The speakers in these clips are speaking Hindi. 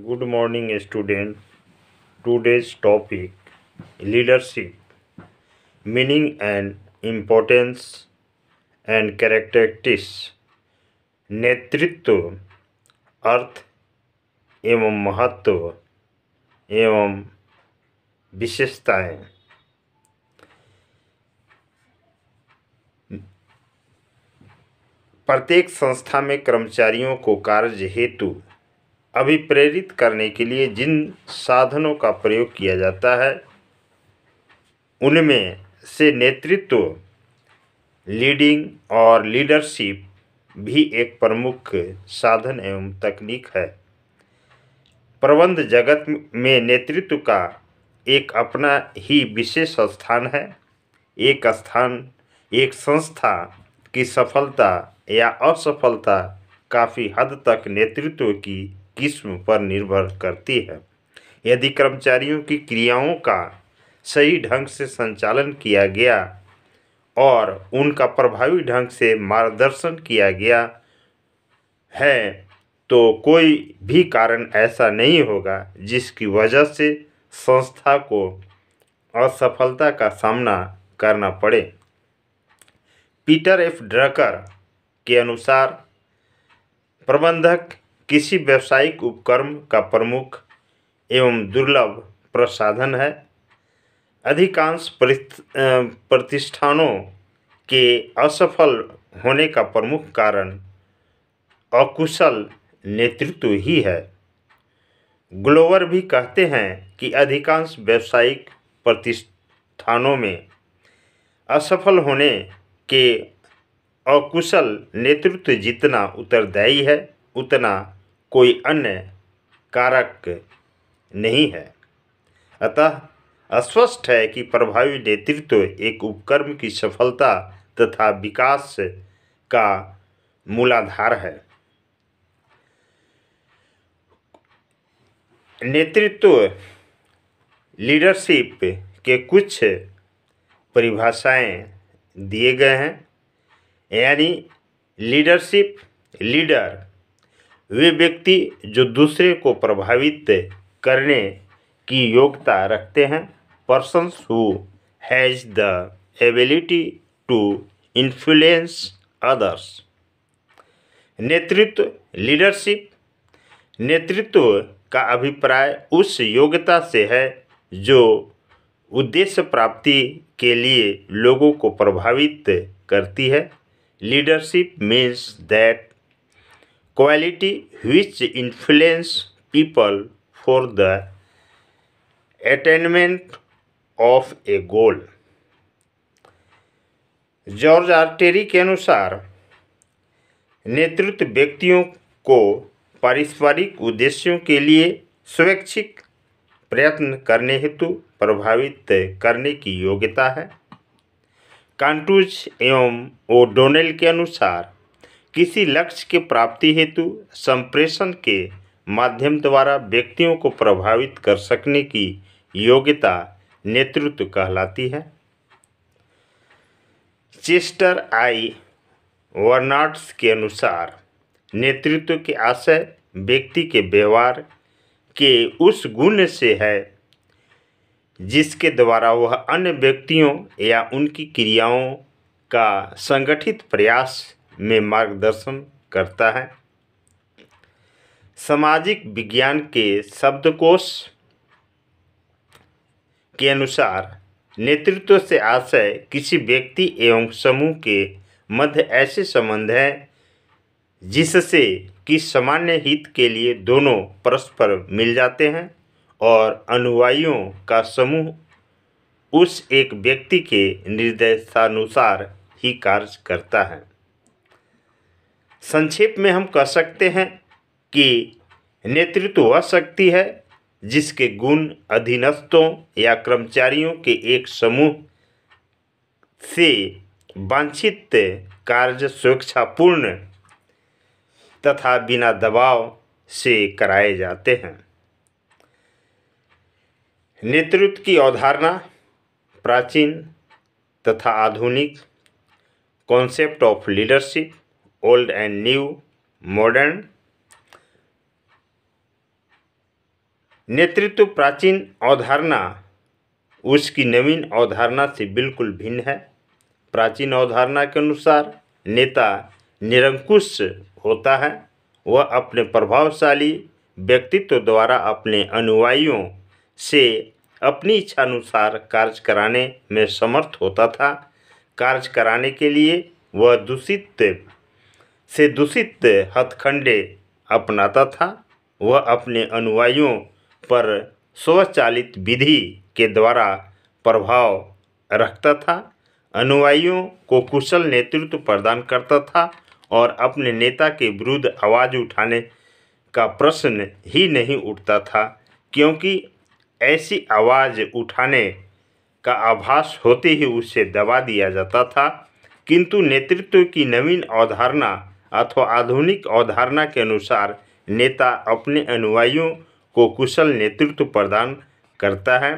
good morning student today's topic leadership meaning and importance and characteristics नेतृत्व अर्थ एवं महत्व एवं विशेषताएं प्रत्येक संस्था में कर्मचारियों को कार्य हेतु अभिप्रेरित करने के लिए जिन साधनों का प्रयोग किया जाता है उनमें से नेतृत्व लीडिंग और लीडरशिप भी एक प्रमुख साधन एवं तकनीक है प्रबंध जगत में नेतृत्व का एक अपना ही विशेष स्थान है एक स्थान एक संस्था की सफलता या असफलता काफ़ी हद तक नेतृत्व की किस्म पर निर्भर करती है यदि कर्मचारियों की क्रियाओं का सही ढंग से संचालन किया गया और उनका प्रभावी ढंग से मार्गदर्शन किया गया है तो कोई भी कारण ऐसा नहीं होगा जिसकी वजह से संस्था को असफलता का सामना करना पड़े पीटर एफ ड्रकर के अनुसार प्रबंधक किसी व्यावसायिक उपक्रम का प्रमुख एवं दुर्लभ प्रसाधन है अधिकांश प्रतिष्ठानों के असफल होने का प्रमुख कारण अकुशल नेतृत्व ही है ग्लोवर भी कहते हैं कि अधिकांश व्यावसायिक प्रतिष्ठानों में असफल होने के अकुशल नेतृत्व जितना उत्तरदायी है उतना कोई अन्य कारक नहीं है अतः अस्पष्ट है कि प्रभावी नेतृत्व एक उपक्रम की सफलता तथा विकास का मूलाधार है नेतृत्व लीडरशिप के कुछ परिभाषाएं दिए गए हैं यानी लीडरशिप लीडर वे व्यक्ति जो दूसरे को प्रभावित करने की योग्यता रखते हैं persons who has the ability to influence others नेतृत्व लीडरशिप नेतृत्व का अभिप्राय उस योग्यता से है जो उद्देश्य प्राप्ति के लिए लोगों को प्रभावित करती है leadership means that quality which influence people for the attainment of a goal George Terry के अनुसार नेतृत्व व्यक्तियों को पारस्परिक उद्देश्यों के लिए स्वैच्छिक प्रयत्न करने हेतु प्रभावित करने की योग्यता है कांटूज एवं ओडोनेल के अनुसार किसी लक्ष्य के प्राप्ति हेतु संप्रेषण के माध्यम द्वारा व्यक्तियों को प्रभावित कर सकने की योग्यता नेतृत्व कहलाती है चेस्टर आई वर्नाट्स के अनुसार नेतृत्व के आशय व्यक्ति के व्यवहार के उस गुण से है जिसके द्वारा वह अन्य व्यक्तियों या उनकी क्रियाओं का संगठित प्रयास में मार्गदर्शन करता है सामाजिक विज्ञान के शब्दकोश के अनुसार नेतृत्व से आशय किसी व्यक्ति एवं समूह के मध्य ऐसे संबंध हैं जिससे कि सामान्य हित के लिए दोनों परस्पर मिल जाते हैं और अनुयायियों का समूह उस एक व्यक्ति के निर्देशानुसार ही कार्य करता है संक्षेप में हम कह सकते हैं कि नेतृत्व वह शक्ति है जिसके गुण अधीनस्थों या कर्मचारियों के एक समूह से वांछित कार्य स्वेच्छापूर्ण तथा बिना दबाव से कराए जाते हैं नेतृत्व की अवधारणा प्राचीन तथा आधुनिक concept of leadership old and new modern नेतृत्व प्राचीन अवधारणा उसकी नवीन अवधारणा से बिल्कुल भिन्न है प्राचीन अवधारणा के अनुसार नेता निरंकुश होता है वह अपने प्रभावशाली व्यक्तित्व द्वारा अपने अनुयायियों से अपनी इच्छानुसार कार्य कराने में समर्थ होता था कार्य कराने के लिए वह दूषित से दूषित हथखंडे अपनाता था वह अपने अनुयायियों पर स्वचालित विधि के द्वारा प्रभाव रखता था अनुयायियों को कुशल नेतृत्व प्रदान करता था और अपने नेता के विरुद्ध आवाज़ उठाने का प्रश्न ही नहीं उठता था क्योंकि ऐसी आवाज़ उठाने का आभास होते ही उसे दबा दिया जाता था किंतु नेतृत्व की नवीन अवधारणा अथवा आधुनिक अवधारणा के अनुसार नेता अपने अनुयायियों को कुशल नेतृत्व प्रदान करता है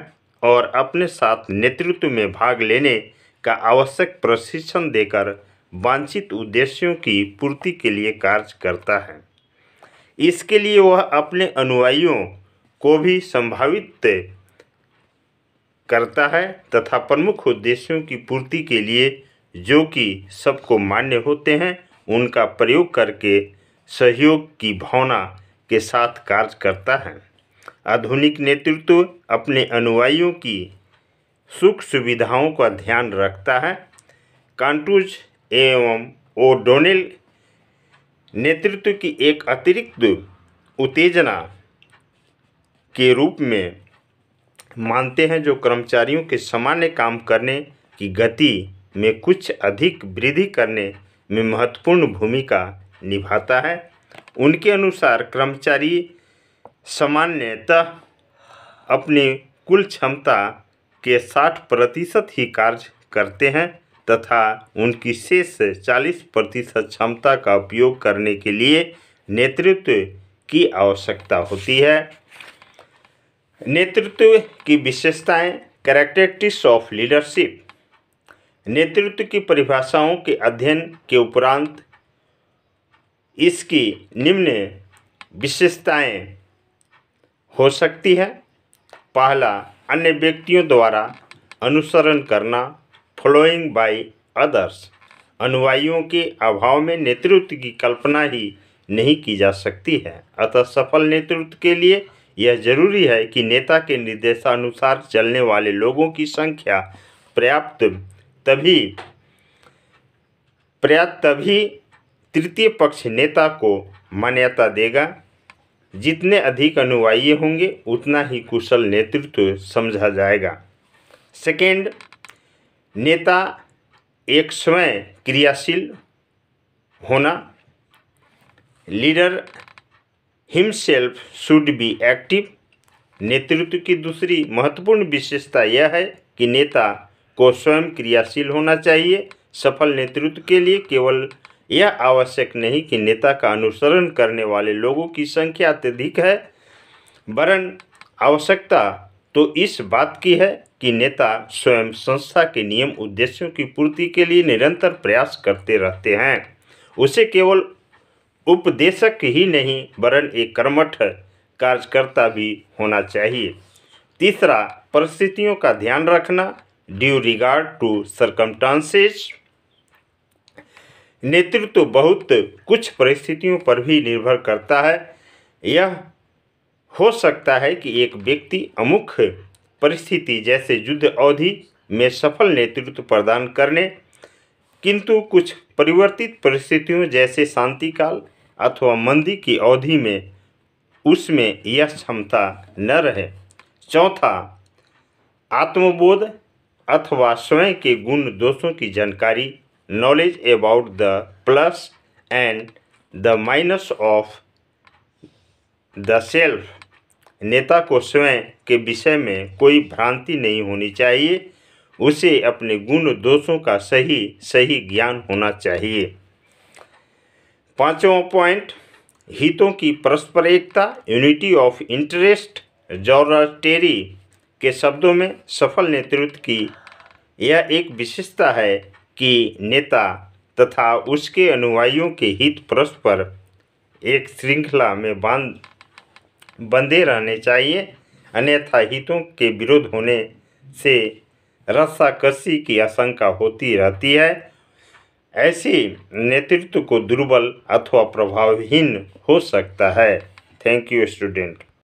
और अपने साथ नेतृत्व में भाग लेने का आवश्यक प्रशिक्षण देकर वांछित उद्देश्यों की पूर्ति के लिए कार्य करता है इसके लिए वह अपने अनुयायियों को भी संभावित करता है तथा प्रमुख उद्देश्यों की पूर्ति के लिए जो कि सबको मान्य होते हैं उनका प्रयोग करके सहयोग की भावना के साथ कार्य करता है आधुनिक नेतृत्व अपने अनुयायियों की सुख सुविधाओं का ध्यान रखता है कांटूज एवं ओ डोनेल नेतृत्व की एक अतिरिक्त उत्तेजना के रूप में मानते हैं जो कर्मचारियों के सामान्य काम करने की गति में कुछ अधिक वृद्धि करने में महत्वपूर्ण भूमिका निभाता है उनके अनुसार कर्मचारी सामान्यतः अपनी कुल क्षमता के साठ प्रतिशत ही कार्य करते हैं तथा उनकी शेष चालीस प्रतिशत क्षमता का उपयोग करने के लिए नेतृत्व की आवश्यकता होती है नेतृत्व की विशेषताएं कैरेक्टरिस्टिक्स ऑफ लीडरशिप नेतृत्व की परिभाषाओं के अध्ययन के उपरांत इसकी निम्न विशेषताएं हो सकती है पहला अन्य व्यक्तियों द्वारा अनुसरण करना फॉलोइंग बाय अदर्स अनुयायियों के अभाव में नेतृत्व की कल्पना ही नहीं की जा सकती है अतः सफल नेतृत्व के लिए यह जरूरी है कि नेता के निर्देशानुसार चलने वाले लोगों की संख्या पर्याप्त तभी पर्याप्त तभी तृतीय पक्ष नेता को मान्यता देगा जितने अधिक अनुयायी होंगे उतना ही कुशल नेतृत्व समझा जाएगा सेकेंड नेता एक स्वयं क्रियाशील होना leader himself should be active नेतृत्व की दूसरी महत्वपूर्ण विशेषता यह है कि नेता को स्वयं क्रियाशील होना चाहिए सफल नेतृत्व के लिए केवल यह आवश्यक नहीं कि नेता का अनुसरण करने वाले लोगों की संख्या अत्यधिक है वरन आवश्यकता तो इस बात की है कि नेता स्वयं संस्था के नियम उद्देश्यों की पूर्ति के लिए निरंतर प्रयास करते रहते हैं उसे केवल उपदेशक ही नहीं वरन एक कर्मठ कार्यकर्ता भी होना चाहिए तीसरा परिस्थितियों का ध्यान रखना ड्यू रिगार्ड टू सरकमटांसेज नेतृत्व तो बहुत कुछ परिस्थितियों पर भी निर्भर करता है यह हो सकता है कि एक व्यक्ति अमुख परिस्थिति जैसे युद्ध अवधि में सफल नेतृत्व प्रदान करने किंतु कुछ परिवर्तित परिस्थितियों जैसे शांतिकाल अथवा मंदी की अवधि में उसमें यह क्षमता न रहे चौथा आत्मबोध अथवा स्वयं के गुण दोषों की जानकारी knowledge about the plus and the minus of the self नेता को स्वयं के विषय में कोई भ्रांति नहीं होनी चाहिए उसे अपने गुण दोषों का सही सही ज्ञान होना चाहिए पांचवा पॉइंट हितों की परस्पर एकता unity of interest George Terry के शब्दों में सफल नेतृत्व की यह एक विशेषता है कि नेता तथा उसके अनुयायियों के हित परस्पर एक श्रृंखला में बांध बंधे रहने चाहिए अन्यथा हितों के विरोध होने से रस्साकसी की आशंका होती रहती है ऐसे नेतृत्व को दुर्बल अथवा प्रभावहीन हो सकता है थैंक यू स्टूडेंट